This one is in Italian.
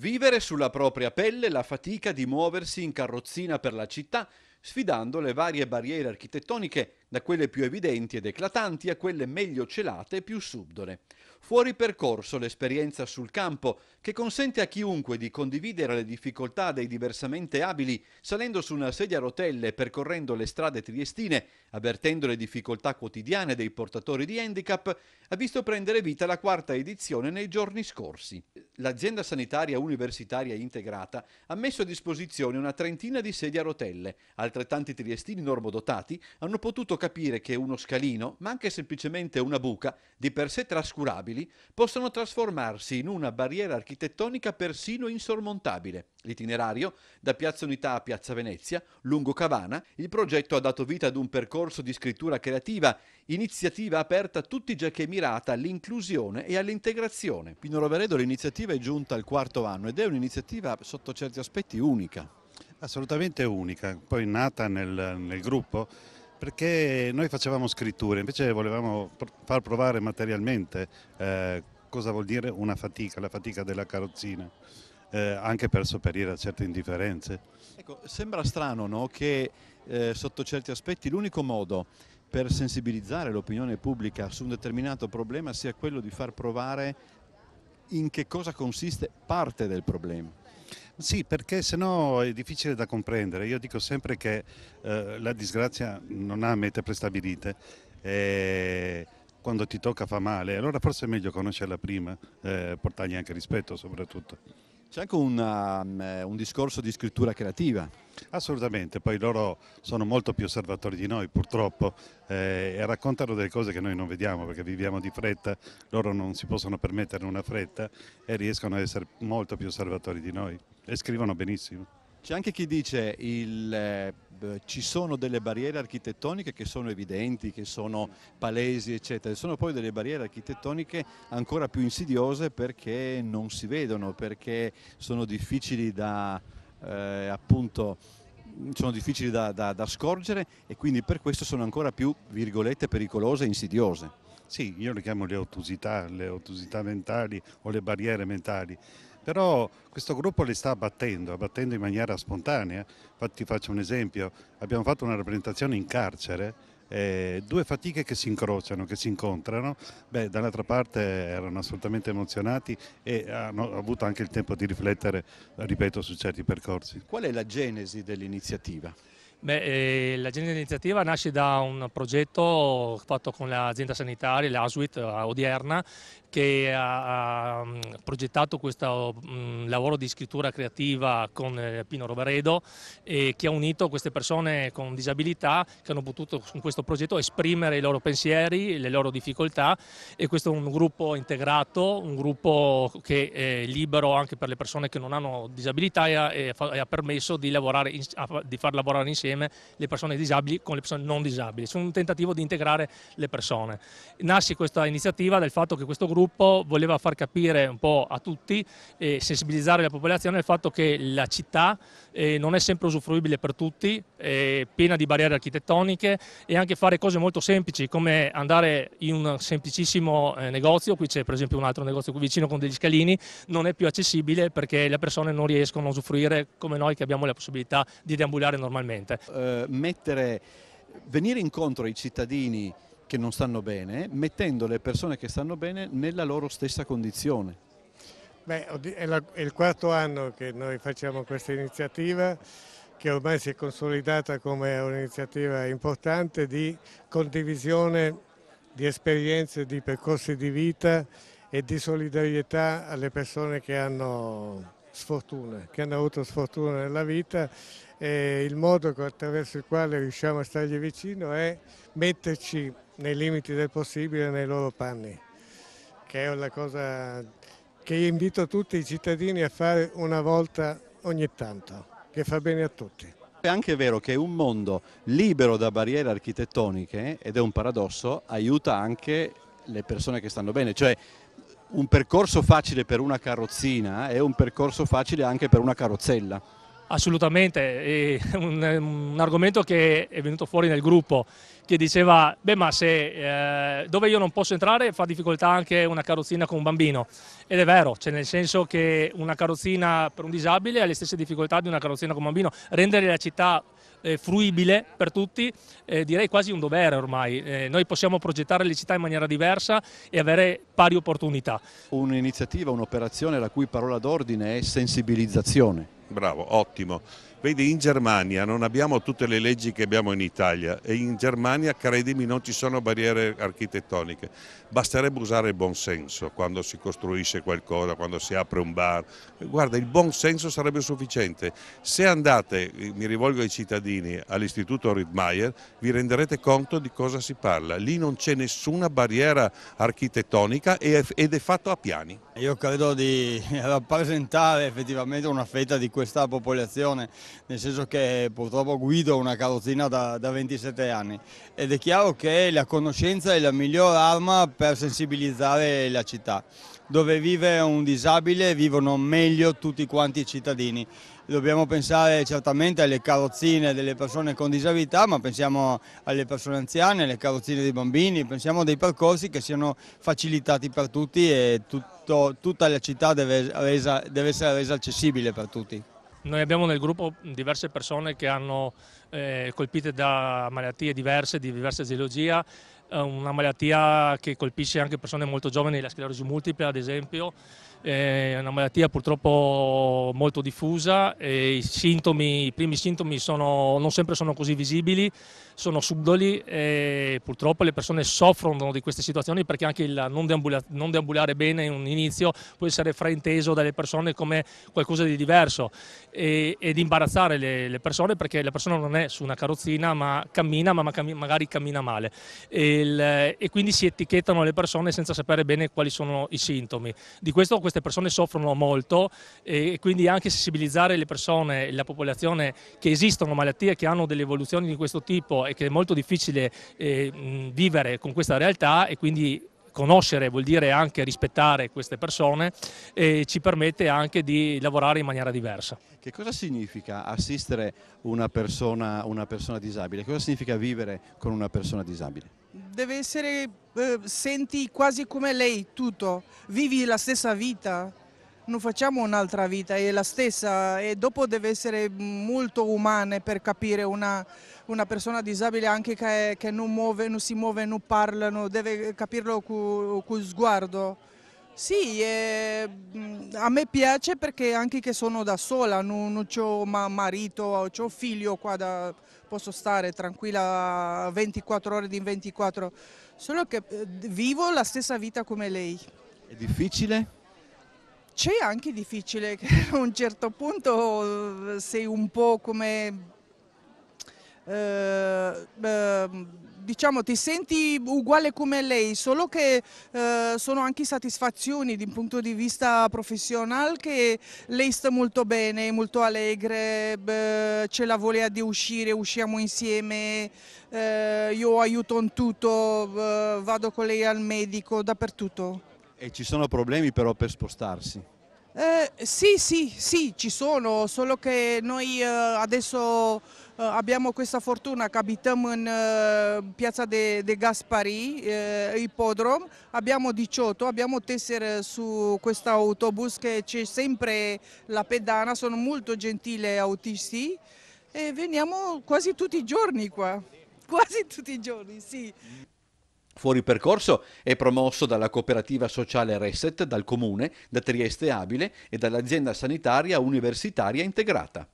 Vivere sulla propria pelle la fatica di muoversi in carrozzina per la città sfidando le varie barriere architettoniche, da quelle più evidenti ed eclatanti a quelle meglio celate e più subdole. Fuori percorso l'esperienza sul campo, che consente a chiunque di condividere le difficoltà dei diversamente abili, salendo su una sedia a rotelle e percorrendo le strade triestine, avvertendo le difficoltà quotidiane dei portatori di handicap, ha visto prendere vita la quarta edizione nei giorni scorsi. L'azienda sanitaria universitaria integrata ha messo a disposizione una trentina di sedie a rotelle, al altrettanti triestini normodotati hanno potuto capire che uno scalino, ma anche semplicemente una buca, di per sé trascurabili, possono trasformarsi in una barriera architettonica persino insormontabile. L'itinerario, da Piazza Unità a Piazza Venezia, lungo Cavana, il progetto ha dato vita ad un percorso di scrittura creativa, iniziativa aperta a tutti giacché mirata all'inclusione e all'integrazione. Pino Roveredo l'iniziativa è giunta al quarto anno ed è un'iniziativa sotto certi aspetti unica. Assolutamente unica, poi nata nel, nel gruppo perché noi facevamo scritture, invece volevamo far provare materialmente eh, cosa vuol dire una fatica, la fatica della carrozzina, eh, anche per sopperire a certe indifferenze. Ecco, sembra strano no? che eh, sotto certi aspetti l'unico modo per sensibilizzare l'opinione pubblica su un determinato problema sia quello di far provare in che cosa consiste parte del problema. Sì, perché sennò è difficile da comprendere. Io dico sempre che eh, la disgrazia non ha mete prestabilite. E quando ti tocca fa male, allora forse è meglio conoscerla prima, eh, portargli anche rispetto soprattutto. C'è anche una, um, eh, un discorso di scrittura creativa. Assolutamente, poi loro sono molto più osservatori di noi purtroppo eh, e raccontano delle cose che noi non vediamo perché viviamo di fretta, loro non si possono permettere una fretta e riescono a essere molto più osservatori di noi e scrivono benissimo. C'è anche chi dice il, eh, ci sono delle barriere architettoniche che sono evidenti, che sono palesi, eccetera. Sono poi delle barriere architettoniche ancora più insidiose perché non si vedono, perché sono difficili da, eh, appunto, sono difficili da, da, da scorgere e quindi per questo sono ancora più, virgolette, pericolose e insidiose. Sì, io le chiamo le ottusità, le ottusità mentali o le barriere mentali però questo gruppo li sta abbattendo, abbattendo in maniera spontanea. Infatti faccio un esempio, abbiamo fatto una rappresentazione in carcere, eh, due fatiche che si incrociano, che si incontrano, beh dall'altra parte erano assolutamente emozionati e hanno avuto anche il tempo di riflettere, ripeto, su certi percorsi. Qual è la genesi dell'iniziativa? Beh, eh, la genesi dell'iniziativa nasce da un progetto fatto con l'azienda sanitaria, l'ASWIT odierna, che ha, ha mm, progettato questo mh, mm, lavoro di scrittura creativa con eh, Pino Roveredo e che ha unito queste persone con disabilità che hanno potuto con questo progetto esprimere i loro pensieri, le loro difficoltà e questo è un gruppo integrato, un gruppo che è libero anche per le persone che non hanno disabilità e ha, e ha permesso di, lavorare in, di far lavorare insieme le persone disabili con le persone non disabili. È un tentativo di integrare le persone. Nasce questa iniziativa dal fatto che questo gruppo gruppo voleva far capire un po' a tutti e eh, sensibilizzare la popolazione il fatto che la città eh, non è sempre usufruibile per tutti, è piena di barriere architettoniche e anche fare cose molto semplici come andare in un semplicissimo eh, negozio, qui c'è per esempio un altro negozio qui vicino con degli scalini, non è più accessibile perché le persone non riescono a usufruire come noi che abbiamo la possibilità di deambulare normalmente. Uh, mettere, venire incontro ai cittadini che non stanno bene, mettendo le persone che stanno bene nella loro stessa condizione. Beh, è, è il quarto anno che noi facciamo questa iniziativa che ormai si è consolidata come un'iniziativa importante di condivisione di esperienze, di percorsi di vita e di solidarietà alle persone che hanno sfortuna, che hanno avuto sfortuna nella vita e il modo attraverso il quale riusciamo a stargli vicino è metterci nei limiti del possibile nei loro panni, che è una cosa che invito tutti i cittadini a fare una volta ogni tanto, che fa bene a tutti. È anche vero che un mondo libero da barriere architettoniche, ed è un paradosso, aiuta anche le persone che stanno bene, cioè un percorso facile per una carrozzina è un percorso facile anche per una carrozzella. Assolutamente, è un, un, argomento che è venuto fuori nel gruppo che diceva, beh ma se eh, dove io non posso entrare fa difficoltà anche una carrozzina con un bambino ed è vero, cioè nel senso che una carrozzina per un disabile ha le stesse difficoltà di una carrozzina con un bambino, rendere la città eh, fruibile per tutti eh, direi quasi un dovere ormai, eh, noi possiamo progettare le città in maniera diversa e avere pari opportunità. Un'iniziativa, un'operazione la cui parola d'ordine è sensibilizzazione Bravo, ottimo. Vedi, in Germania non abbiamo tutte le leggi che abbiamo in Italia e in Germania, credimi, non ci sono barriere architettoniche. Basterebbe usare il buonsenso quando si costruisce qualcosa, quando si apre un bar. Guarda, il buonsenso sarebbe sufficiente. Se andate, mi rivolgo ai cittadini, all'istituto Riedmeier, vi renderete conto di cosa si parla. Lì non c'è nessuna barriera architettonica ed è fatto a piani. Io credo di rappresentare effettivamente una fetta di questa popolazione nel senso che purtroppo guido una carrozzina da, da 27 anni ed è chiaro che la conoscenza è la miglior arma per sensibilizzare la città dove vive un disabile vivono meglio tutti quanti i cittadini. Dobbiamo pensare certamente alle carrozzine delle persone con disabilità, ma pensiamo alle persone anziane, alle carrozzine dei bambini, pensiamo a dei percorsi che siano facilitati per tutti e tutto, tutta la città deve, resa, deve essere resa accessibile per tutti. Noi abbiamo nel gruppo diverse persone che hanno eh, colpite da malattie diverse, di diversa geologia, eh, una malattia che colpisce anche persone molto giovani, la sclerosi multipla ad esempio, eh, è una malattia purtroppo molto diffusa e i, sintomi, i primi sintomi sono, non sempre sono così visibili, sono subdoli e purtroppo le persone soffrono di queste situazioni perché anche il non, deambula, non deambulare bene in un inizio può essere frainteso dalle persone come qualcosa di diverso e, ed imbarazzare le, le persone perché la persona non è è su una carrozzina, ma cammina, ma magari cammina male. E, il, eh, e, quindi si etichettano le persone senza sapere bene quali sono i sintomi. Di questo queste persone soffrono molto e quindi anche sensibilizzare le persone e la popolazione che esistono malattie che hanno delle evoluzioni di questo tipo e che è molto difficile eh, vivere con questa realtà e quindi conoscere vuol dire anche rispettare queste persone e ci permette anche di lavorare in maniera diversa. Che cosa significa assistere una persona, una persona disabile? Cosa significa vivere con una persona disabile? Deve essere, eh, senti quasi come lei tutto, vivi la stessa vita, non facciamo un'altra vita, è la stessa e dopo deve essere molto umana per capire una, una persona disabile anche che, che non, muove, non, si muove, non parla, non deve capirlo con sguardo. Sì, eh, a me piace perché anche che sono da sola, non, non ho marito, ho figlio qua, da, posso stare tranquilla 24 ore di 24, solo che eh, vivo la stessa vita come lei. È difficile? C'è anche difficile che a un certo punto eh, sei un po' come... Eh, eh, diciamo ti senti uguale come lei, solo che eh, sono anche soddisfazioni di un punto di vista professionale che lei sta molto bene, è molto allegre, c'è la volea di uscire, usciamo insieme, eh, io aiuto in tutto, eh, vado con lei al medico, dappertutto. E ci sono problemi però per spostarsi? Eh, sì, sì, sì, ci sono, solo che noi eh, adesso eh, abbiamo questa fortuna che abitiamo in eh, piazza de, de Gaspari, eh, Ippodrom, abbiamo 18, abbiamo tessere su questo autobus che c'è sempre la pedana, sono molto gentili autisti e veniamo quasi tutti i giorni qua, quasi tutti i giorni, sì. Fuori percorso è promosso dalla cooperativa sociale Reset, dal comune, da Trieste Abile e dall'azienda sanitaria universitaria integrata.